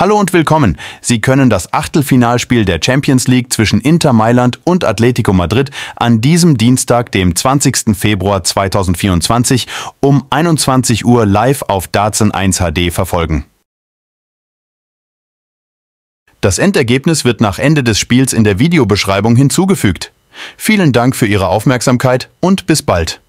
Hallo und willkommen. Sie können das Achtelfinalspiel der Champions League zwischen Inter Mailand und Atletico Madrid an diesem Dienstag, dem 20. Februar 2024 um 21 Uhr live auf Dazen 1 HD verfolgen. Das Endergebnis wird nach Ende des Spiels in der Videobeschreibung hinzugefügt. Vielen Dank für Ihre Aufmerksamkeit und bis bald.